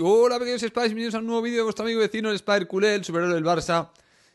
Hola pequeños Spies, bienvenidos a un nuevo vídeo de vuestro amigo vecino el Spider Culé, el superhéroe del Barça,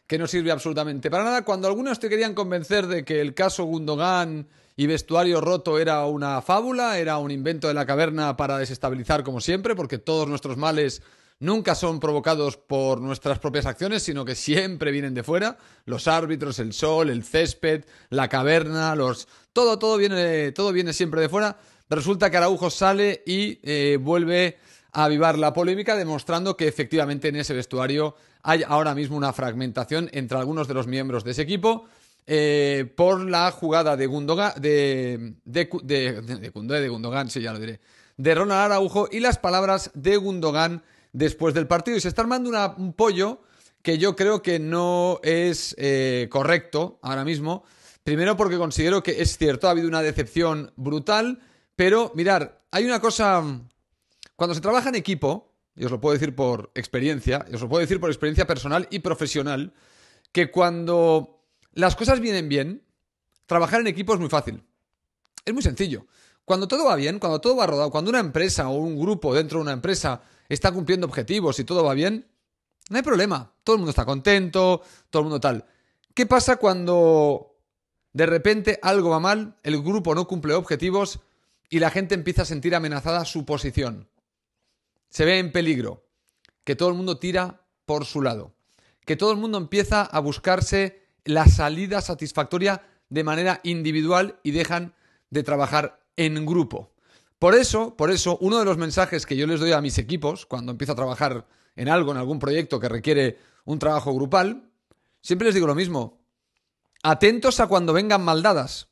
que no sirve absolutamente para nada. Cuando algunos te querían convencer de que el caso Gundogan y vestuario roto era una fábula, era un invento de la caverna para desestabilizar como siempre, porque todos nuestros males nunca son provocados por nuestras propias acciones, sino que siempre vienen de fuera. Los árbitros, el sol, el césped, la caverna, los todo todo viene todo viene siempre de fuera. Resulta que Araujo sale y eh, vuelve avivar la polémica demostrando que efectivamente en ese vestuario hay ahora mismo una fragmentación entre algunos de los miembros de ese equipo eh, por la jugada de Gundogan, de, de, Gundogan, ya lo diré, de Ronald Araujo y las palabras de Gundogan después del partido. Y se está armando un pollo que yo creo que no es eh, correcto ahora mismo. Primero porque considero que es cierto, ha habido una decepción brutal, pero mirar, hay una cosa cuando se trabaja en equipo, y os lo puedo decir por experiencia, os lo puedo decir por experiencia personal y profesional, que cuando las cosas vienen bien, trabajar en equipo es muy fácil. Es muy sencillo. Cuando todo va bien, cuando todo va rodado, cuando una empresa o un grupo dentro de una empresa está cumpliendo objetivos y todo va bien, no hay problema. Todo el mundo está contento, todo el mundo tal. ¿Qué pasa cuando de repente algo va mal, el grupo no cumple objetivos y la gente empieza a sentir amenazada su posición? se ve en peligro, que todo el mundo tira por su lado, que todo el mundo empieza a buscarse la salida satisfactoria de manera individual y dejan de trabajar en grupo. Por eso, por eso, uno de los mensajes que yo les doy a mis equipos cuando empiezo a trabajar en algo, en algún proyecto que requiere un trabajo grupal, siempre les digo lo mismo. Atentos a cuando vengan maldadas.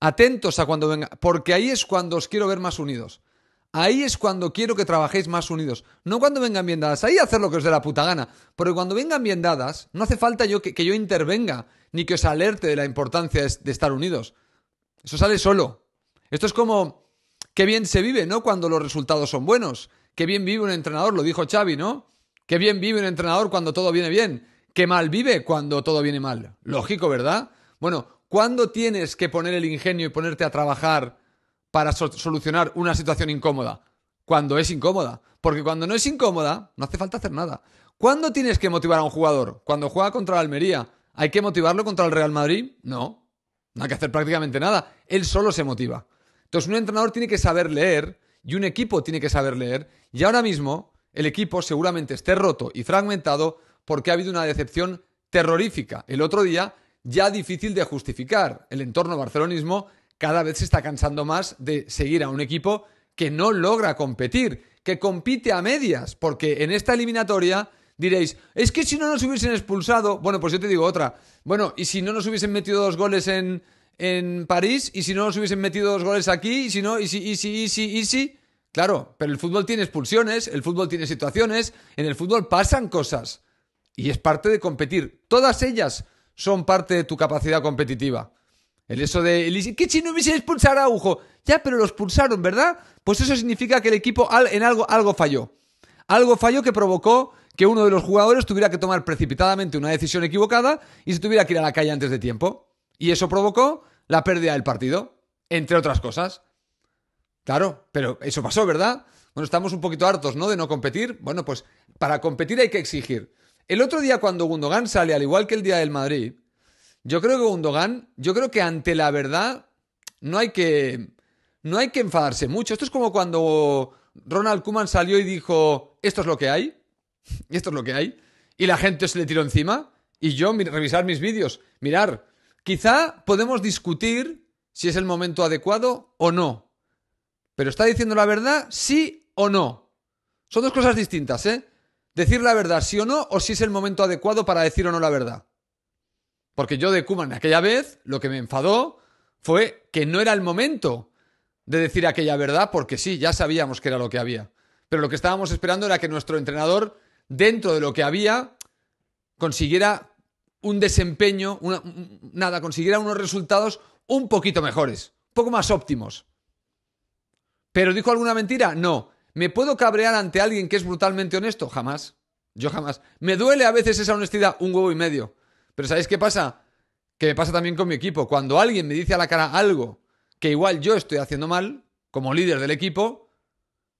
Atentos a cuando vengan, porque ahí es cuando os quiero ver más unidos. Ahí es cuando quiero que trabajéis más unidos. No cuando vengan bien dadas. Ahí hacer lo que os dé la puta gana. Porque cuando vengan bien dadas, no hace falta yo que, yo intervenga ni que os alerte de la importancia de estar unidos. Eso sale solo. Esto es como qué bien se vive, ¿no? Cuando los resultados son buenos. Qué bien vive un entrenador, lo dijo Xavi, ¿no? Qué bien vive un entrenador cuando todo viene bien. Qué mal vive cuando todo viene mal. Lógico, ¿verdad? Bueno, ¿cuándo tienes que poner el ingenio y ponerte a trabajar para solucionar una situación incómoda? Cuando es incómoda. Porque cuando no es incómoda, no hace falta hacer nada. ¿Cuándo tienes que motivar a un jugador? ¿Cuando juega contra la Almería? ¿Hay que motivarlo contra el Real Madrid? No. No hay que hacer prácticamente nada. Él solo se motiva. Entonces un entrenador tiene que saber leer y un equipo tiene que saber leer. Y ahora mismo el equipo seguramente esté roto y fragmentado porque ha habido una decepción terrorífica. El otro día ya difícil de justificar. El entorno barcelonismo cada vez se está cansando más de seguir a un equipo que no logra competir, que compite a medias, porque en esta eliminatoria diréis, es que si no nos hubiesen expulsado, bueno, pues yo te digo otra, bueno, y si no nos hubiesen metido dos goles en, París, y si no nos hubiesen metido dos goles aquí, y si no, y si, y si, y si, y si, claro, pero el fútbol tiene expulsiones, el fútbol tiene situaciones, en el fútbol pasan cosas, y es parte de competir, todas ellas son parte de tu capacidad competitiva. El eso de. que ¿Qué no hubiese expulsado a Ujo? Ya, pero los pulsaron, ¿verdad? Pues eso significa que el equipo en algo, algo falló. Algo falló que provocó que uno de los jugadores tuviera que tomar precipitadamente una decisión equivocada y se tuviera que ir a la calle antes de tiempo. Y eso provocó la pérdida del partido, entre otras cosas. Claro, pero eso pasó, ¿verdad? Bueno, estamos un poquito hartos, ¿no? De no competir. Bueno, pues para competir hay que exigir. El otro día cuando Gundogan sale, al igual que el día del Madrid, yo creo que Gundogan, yo creo que ante la verdad no hay que, no hay que enfadarse mucho. Esto es como cuando Ronald Kuman salió y dijo, esto es lo que hay, y esto es lo que hay, y la gente se le tiró encima. Y yo, revisar mis vídeos, mirar, quizá podemos discutir si es el momento adecuado o no. Pero está diciendo la verdad, sí o no. Son dos cosas distintas, ¿eh? Decir la verdad, sí o no, o si es el momento adecuado para decir o no la verdad. Porque yo de Kuman aquella vez lo que me enfadó fue que no era el momento de decir aquella verdad, porque sí, ya sabíamos que era lo que había. Pero lo que estábamos esperando era que nuestro entrenador, dentro de lo que había, consiguiera un desempeño, nada, consiguiera unos resultados un poquito mejores, un poco más óptimos. ¿Pero dijo alguna mentira? No. ¿Me puedo cabrear ante alguien que es brutalmente honesto? Jamás. Yo jamás. ¿Me duele a veces esa honestidad? Un huevo y medio. Pero ¿sabéis qué pasa? Que me pasa también con mi equipo. Cuando alguien me dice a la cara algo que igual yo estoy haciendo mal, como líder del equipo,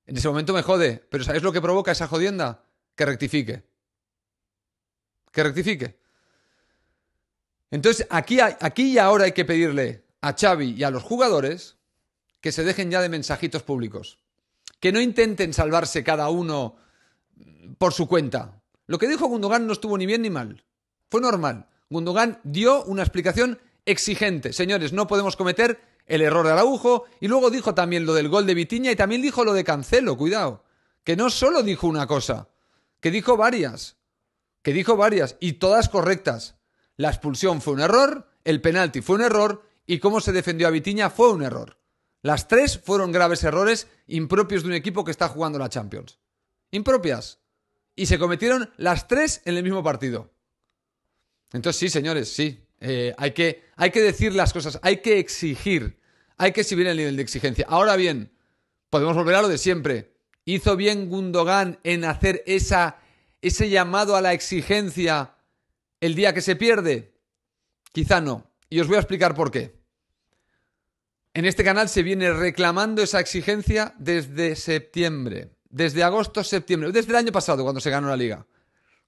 en ese momento me jode. Pero ¿sabéis lo que provoca esa jodienda? Que rectifique. Que rectifique. Entonces, aquí, aquí y ahora hay que pedirle a Xavi y a los jugadores que se dejen ya de mensajitos públicos. Que no intenten salvarse cada uno por su cuenta. Lo que dijo Gundogan no estuvo ni bien ni mal. Fue normal. Gundogan dio una explicación exigente. Señores, no podemos cometer el error de Araujo. Y luego dijo también lo del gol de Vitiña y también dijo lo de Cancelo, cuidado. Que no solo dijo una cosa, que dijo varias. Que dijo varias y todas correctas. La expulsión fue un error, el penalti fue un error y cómo se defendió a Vitiña fue un error. Las tres fueron graves errores impropios de un equipo que está jugando la Champions. Impropias. Y se cometieron las tres en el mismo partido. Entonces sí, señores, sí. Eh, hay, que, hay que decir las cosas, hay que exigir, hay que subir el nivel de exigencia. Ahora bien, podemos volver a lo de siempre. ¿Hizo bien Gundogan en hacer esa, ese llamado a la exigencia el día que se pierde? Quizá no. Y os voy a explicar por qué. En este canal se viene reclamando esa exigencia desde septiembre, desde agosto, septiembre, desde el año pasado cuando se ganó la liga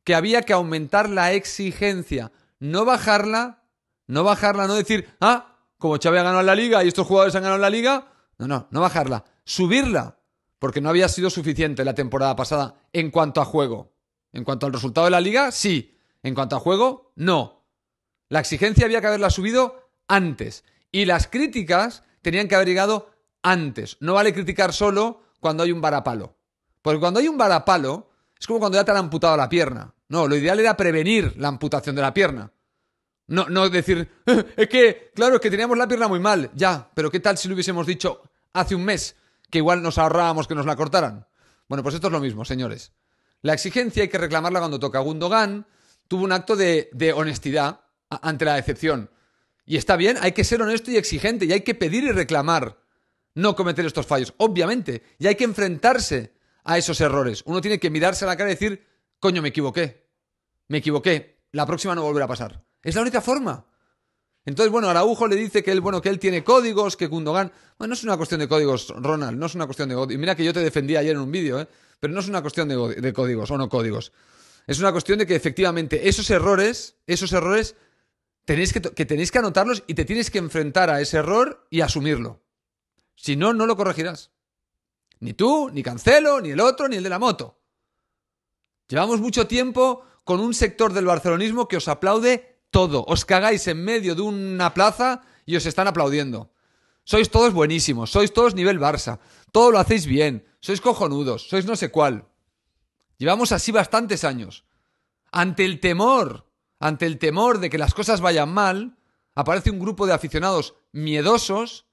que había que aumentar la exigencia, no bajarla, no bajarla, no decir, ah, como Chávez ha ganado la liga y estos jugadores han ganado la liga, no, no, no bajarla, subirla, porque no había sido suficiente la temporada pasada en cuanto a juego. En cuanto al resultado de la liga, sí. En cuanto a juego, no. La exigencia había que haberla subido antes y las críticas tenían que haber llegado antes. No vale criticar solo cuando hay un varapalo. Porque cuando hay un varapalo, es como cuando ya te han amputado la pierna. No, lo ideal era prevenir la amputación de la pierna. No, no decir, eh, es que, claro, es que teníamos la pierna muy mal, ya, pero ¿qué tal si lo hubiésemos dicho hace un mes, que igual nos ahorrábamos que nos la cortaran? Bueno, pues esto es lo mismo, señores. La exigencia hay que reclamarla cuando toca. Gundogan tuvo un acto de, de honestidad ante la decepción. Y está bien, hay que ser honesto y exigente, y hay que pedir y reclamar no cometer estos fallos, obviamente. Y hay que enfrentarse a esos errores. Uno tiene que mirarse a la cara y decir, Coño, me equivoqué. Me equivoqué. La próxima no volverá a pasar. Es la única forma. Entonces, bueno, Araujo le dice que él, bueno, que él tiene códigos, que Gundogan. Bueno, no es una cuestión de códigos, Ronald, no es una cuestión de códigos. Mira que yo te defendí ayer en un vídeo, ¿eh? Pero no es una cuestión de, códigos o no códigos. Es una cuestión de que efectivamente esos errores, esos errores, tenéis que, que tenéis que anotarlos y te tienes que enfrentar a ese error y asumirlo. Si no, no lo corregirás. Ni tú, ni Cancelo, ni el otro, ni el de la moto. Llevamos mucho tiempo con un sector del barcelonismo que os aplaude todo. Os cagáis en medio de una plaza y os están aplaudiendo. Sois todos buenísimos, sois todos nivel Barça, todo lo hacéis bien, sois cojonudos, sois no sé cuál. Llevamos así bastantes años. Ante el temor, ante el temor de que las cosas vayan mal, aparece un grupo de aficionados miedosos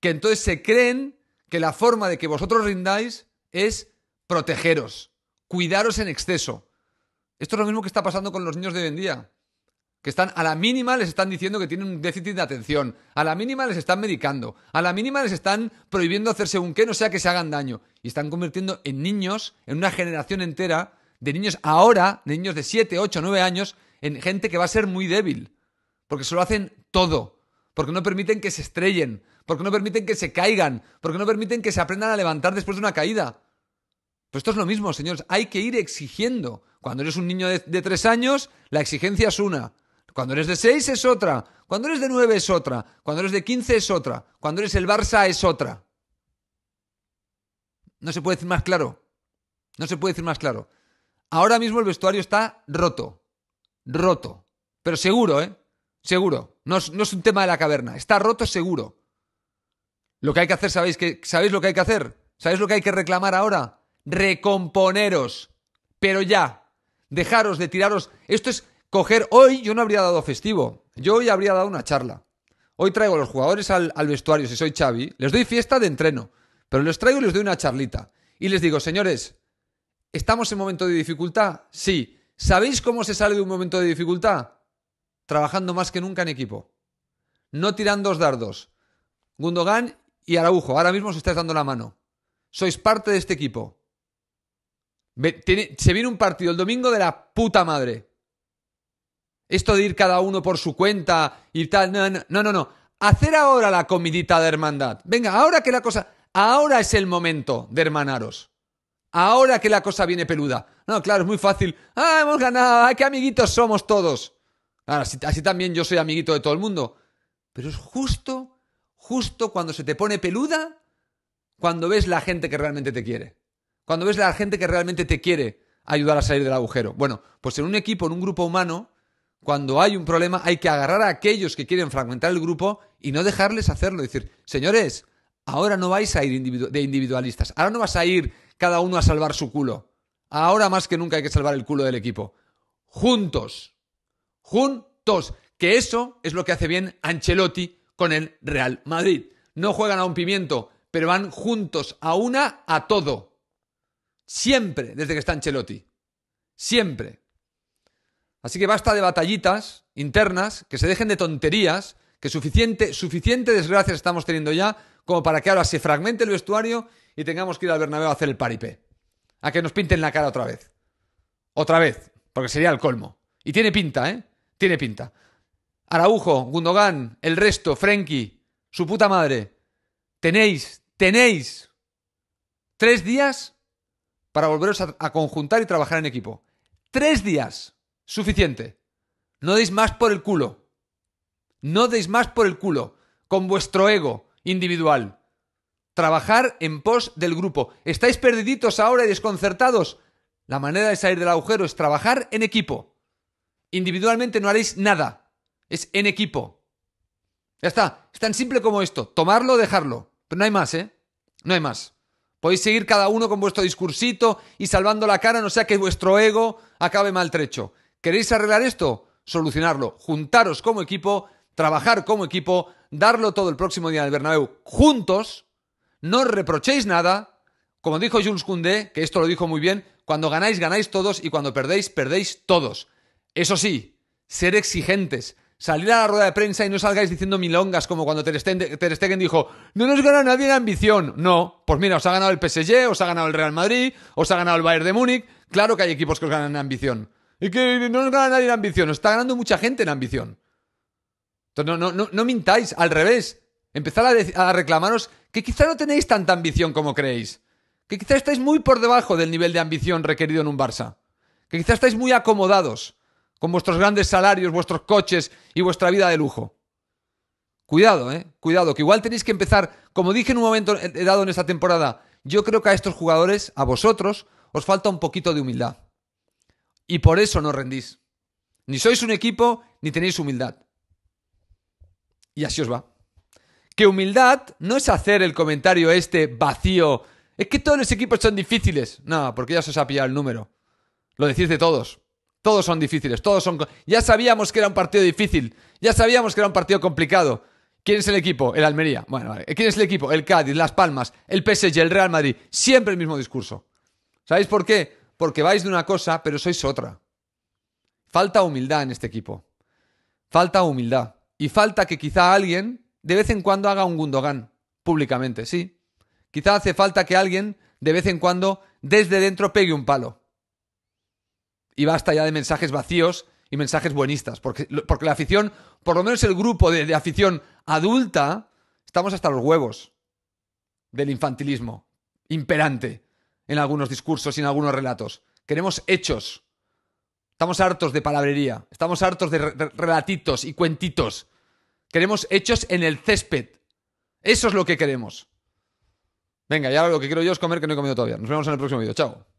que entonces se creen que la forma de que vosotros rindáis es protegeros. Cuidaros en exceso. Esto es lo mismo que está pasando con los niños de hoy en día. Que están, a la mínima les están diciendo que tienen un déficit de atención. A la mínima les están medicando. A la mínima les están prohibiendo hacerse un qué, no sea que se hagan daño. Y están convirtiendo en niños, en una generación entera, de niños ahora, de niños de 7, 8, 9 años, en gente que va a ser muy débil. Porque se lo hacen todo. Porque no permiten que se estrellen. Porque no permiten que se caigan. Porque no permiten que se aprendan a levantar después de una caída esto es lo mismo, señores. Hay que ir exigiendo. Cuando eres un niño de, tres años, la exigencia es una. Cuando eres de seis es otra. Cuando eres de nueve es otra. Cuando eres de quince es otra. Cuando eres el Barça es otra. No se puede decir más claro. No se puede decir más claro. Ahora mismo el vestuario está roto. Roto. Pero seguro, ¿eh? Seguro. No es, un tema de la caverna. Está roto seguro. Lo que hay que hacer, ¿sabéis, que, ¿sabéis lo que hay que hacer? ¿Sabéis lo que hay que reclamar ahora? recomponeros. Pero ya, dejaros de tiraros. Esto es coger. Hoy yo no habría dado festivo. Yo hoy habría dado una charla. Hoy traigo a los jugadores al, vestuario, si soy Xavi. Les doy fiesta de entreno. Pero les traigo y les doy una charlita. Y les digo, señores, ¿estamos en momento de dificultad? Sí. ¿Sabéis cómo se sale de un momento de dificultad? Trabajando más que nunca en equipo. No tirando dos dardos. Gundogan y Araujo, ahora mismo os estáis dando la mano. Sois parte de este equipo se viene un partido el domingo de la puta madre. Esto de ir cada uno por su cuenta y tal, no, no, no, no. Hacer ahora la comidita de hermandad. Venga, ahora que la cosa... Ahora es el momento de hermanaros. Ahora que la cosa viene peluda. No, claro, es muy fácil. Ah, hemos ganado. Ay, qué amiguitos somos todos. Ahora, así también yo soy amiguito de todo el mundo. Pero es justo, justo cuando se te pone peluda, cuando ves la gente que realmente te quiere. Cuando ves a la gente que realmente te quiere ayudar a salir del agujero. Bueno, pues en un equipo, en un grupo humano, cuando hay un problema hay que agarrar a aquellos que quieren fragmentar el grupo y no dejarles hacerlo. Decir, señores, ahora no vais a ir de individualistas, ahora no vas a ir cada uno a salvar su culo. Ahora más que nunca hay que salvar el culo del equipo. Juntos. Juntos. Que eso es lo que hace bien Ancelotti con el Real Madrid. No juegan a un pimiento, pero van juntos a una a todo. Siempre, desde que está Ancelotti. Siempre. Así que basta de batallitas internas, que se dejen de tonterías, que suficiente, suficiente desgracia estamos teniendo ya como para que ahora se fragmente el vestuario y tengamos que ir al Bernabéu a hacer el paripé. A que nos pinten la cara otra vez. Otra vez, porque sería el colmo. Y tiene pinta, ¿eh? Tiene pinta. Araujo, Gundogan, el resto, Frenkie, su puta madre. Tenéis, tenéis tres días para volveros a, conjuntar y trabajar en equipo. Tres días. Suficiente. No deis más por el culo. No deis más por el culo. Con vuestro ego individual. Trabajar en pos del grupo. ¿Estáis perdiditos ahora y desconcertados? La manera de salir del agujero es trabajar en equipo. Individualmente no haréis nada. Es en equipo. Ya está. Es tan simple como esto. Tomarlo, o dejarlo. Pero no hay más, ¿eh? No hay más. Podéis seguir cada uno con vuestro discursito y salvando la cara, no sea que vuestro ego acabe maltrecho. ¿Queréis arreglar esto? Solucionarlo. Juntaros como equipo, trabajar como equipo, darlo todo el próximo día en el Bernabéu juntos. No os reprochéis nada. Como dijo Jules Koundé, que esto lo dijo muy bien, cuando ganáis, ganáis todos y cuando perdéis, perdéis todos. Eso sí, ser exigentes, salir a la rueda de prensa y no salgáis diciendo milongas como cuando Ter Stegen, dijo, no nos gana nadie en ambición. No, pues mira, os ha ganado el PSG, os ha ganado el Real Madrid, os ha ganado el Bayern de Múnich. Claro que hay equipos que os ganan en ambición. Y que no nos gana nadie en ambición, os está ganando mucha gente en ambición. Entonces, no, no, mintáis, al revés. empezad a, a reclamaros que quizá no tenéis tanta ambición como creéis. Que quizá estáis muy por debajo del nivel de ambición requerido en un Barça. Que quizá estáis muy acomodados con vuestros grandes salarios, vuestros coches y vuestra vida de lujo. Cuidado, eh, cuidado, que igual tenéis que empezar, como dije en un momento dado en esta temporada, yo creo que a estos jugadores, a vosotros, os falta un poquito de humildad. Y por eso no rendís. Ni sois un equipo, ni tenéis humildad. Y así os va. Que humildad no es hacer el comentario este vacío. Es que todos los equipos son difíciles. No, porque ya se os ha pillado el número. Lo decís de todos. Todos son difíciles, todos son... Ya sabíamos que era un partido difícil, ya sabíamos que era un partido complicado. ¿Quién es el equipo? El Almería. Bueno, vale. ¿Quién es el equipo? El Cádiz, Las Palmas, el PSG, el Real Madrid. Siempre el mismo discurso. ¿Sabéis por qué? Porque vais de una cosa, pero sois otra. Falta humildad en este equipo. Falta humildad. Y falta que quizá alguien de vez en cuando haga un Gundogan públicamente, sí. Quizá hace falta que alguien de vez en cuando desde dentro pegue un palo y basta ya de mensajes vacíos y mensajes buenistas, porque, porque la afición, por lo menos el grupo de, afición adulta, estamos hasta los huevos del infantilismo imperante en algunos discursos y en algunos relatos. Queremos hechos. Estamos hartos de palabrería, estamos hartos de relatitos y cuentitos. Queremos hechos en el césped. Eso es lo que queremos. Venga, ya lo que quiero yo es comer que no he comido todavía. Nos vemos en el próximo vídeo. Chao.